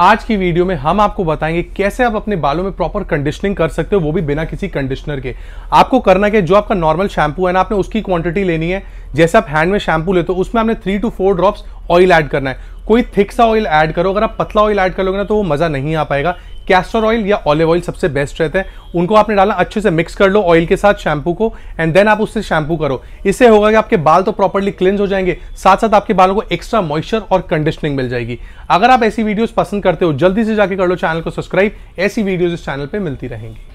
आज की वीडियो में हम आपको बताएंगे कैसे आप अपने बालों में प्रॉपर कंडीशनिंग कर सकते हो वो भी बिना किसी कंडीशनर के आपको करना क्या जो आपका नॉर्मल शैम्पू है ना आपने उसकी क्वांटिटी लेनी है जैसे आप हैंड में शैम्पू लेते हो उसमें आपने three to four drops oil add करना है कोई थिक सा ऑयल ऐड करो अगर आप पतला ऑयल ऐड कर लोगे ना तो वो मज़ा नहीं आ पाएगा कैस्टर ऑयल या ऑलिव ऑयल सबसे बेस्ट रहते हैं उनको आपने डालना अच्छे से मिक्स कर लो ऑयल के साथ शैम्पू को एंड देन आप उससे शैम्पू करो इससे होगा कि आपके बाल तो प्रॉपरली क्लेंज हो जाएंगे साथ साथ आपके बालों को एक्स्ट्रा मॉइस्चर और कंडीशनिंग मिल जाएगी अगर आप ऐसी वीडियोज़ पसंद करते हो जल्दी से जाके कर लो चैनल को सब्सक्राइब ऐसी वीडियोज इस चैनल पर मिलती रहेंगी